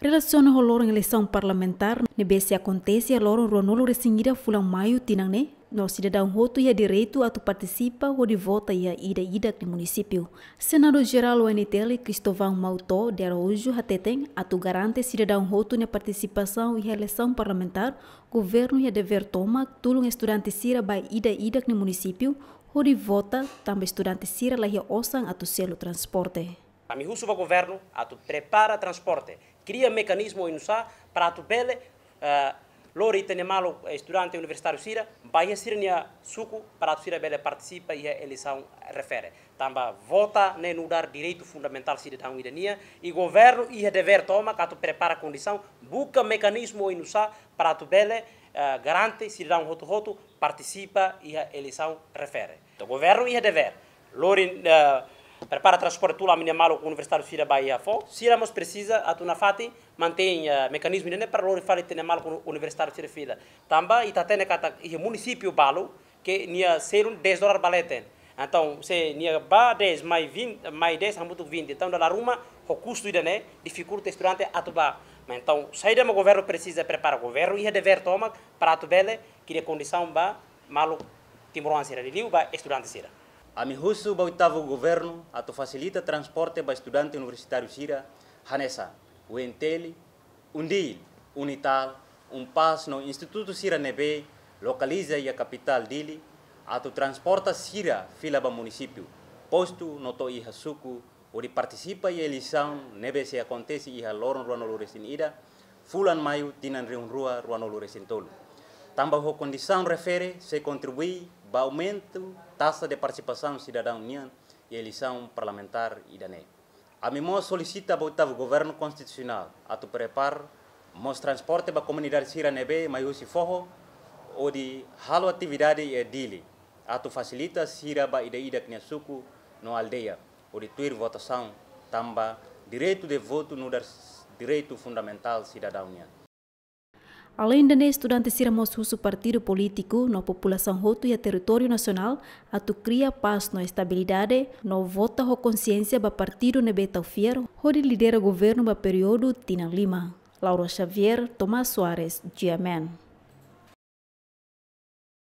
relaciona ho loro eleição parlamentar ne be se acontece a loro ronolo resingira fulan maio tinang ne no cidadão roto ia direito a tu participa ou de volta ia ida ida do município. Senador Geral UNTL Cristovão Mautó de Araújo Hatetem a tu garante cidadão roto na participação e eleição parlamentar, governo ia dever toma tulum estudante sira ba ida ida no município ou de volta também estudante sira lá ia osan a tu selo transporte. a Kami o governo a tu prepara transporte cria mecanismo em para tu bele uh, eh, lori tene malo estudante eh, universitário sira baia sirnia suco para tu sira bele participa e a eleição refere tamba vota né no dar direito fundamental sira da cidadania e governo e a dever toma cato prepara condição busca mecanismo em para tu bele uh, eh, garante um roto roto participa e a eleição refere o governo e a dever lori uh, prepara transporte tula minha mala com universitário Sira Bahia fo uh, Se mos precisa a tuna fati mantém uh, mecanismo né para lor fale tene malo com universitário Sira Fida tamba e tatene kata e município balo que nia serun 10 dólares baleten então se nia ba 10 mais 20 mais 10 hamutu 20 então da ruma o custo ida né dificulta o estudante atuba mas então saída o governo precisa preparar o governo e dever tomar para atubele que de condição ba malo timoranse era de liu ba estudante sira a ba oitavo Governo ato facilita transporte para estudante universitário Sira, Hanessa, Uentele, Undil, Unital, um passo no Instituto Sira Nebe, localiza e a capital dele, ato transporta Sira fila para município, posto no to iha suku, onde participa e eleição Nebe se acontece iha loron ruanoluresin ida, fulan maio tinan riun rua ruanoluresin tolo. Tambah condição refere se contribui aumento taxa de participação cidadã cidadão União e eleição parlamentar e A MIMO solicita ao oitavo governo constitucional a tu preparar mais transporte para a comunidade Siranebe, Maiusi Forro, ou halo atividade e dele, a tu facilita Siraba e Ida Kniasuku no aldeia, ou de tuir votação tamba direito de voto no direito fundamental cidadão União. Além de estudantes irmãos russo partido político, na população roto e território nacional, tu cria paz na estabilidade, no vota ou consciência para partido nebeta fier, onde lidera governo para período Tina Lima. Laura Xavier, Tomás Soares, GMN.